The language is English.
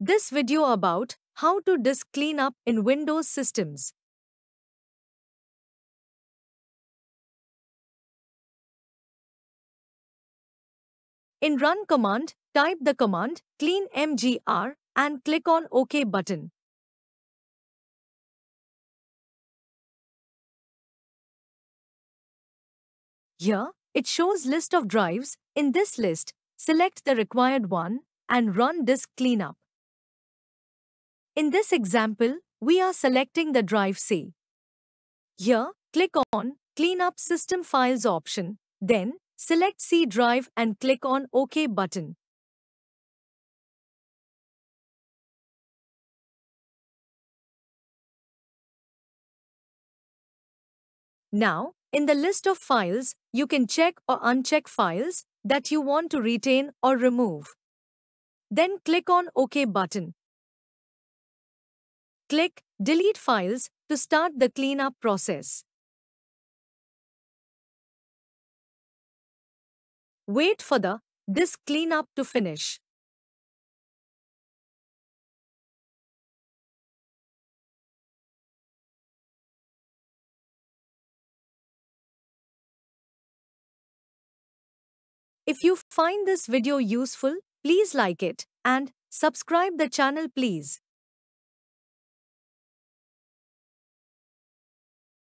This video about how to disk cleanup in Windows systems. In run command, type the command clean mgr and click on OK button. Here, it shows list of drives. In this list, select the required one and run disk cleanup. In this example, we are selecting the drive C. Here, click on Clean up System Files option, then select C drive and click on OK button. Now, in the list of files, you can check or uncheck files that you want to retain or remove. Then click on OK button. Click Delete Files to start the cleanup process. Wait for the disk cleanup to finish. If you find this video useful, please like it and subscribe the channel please.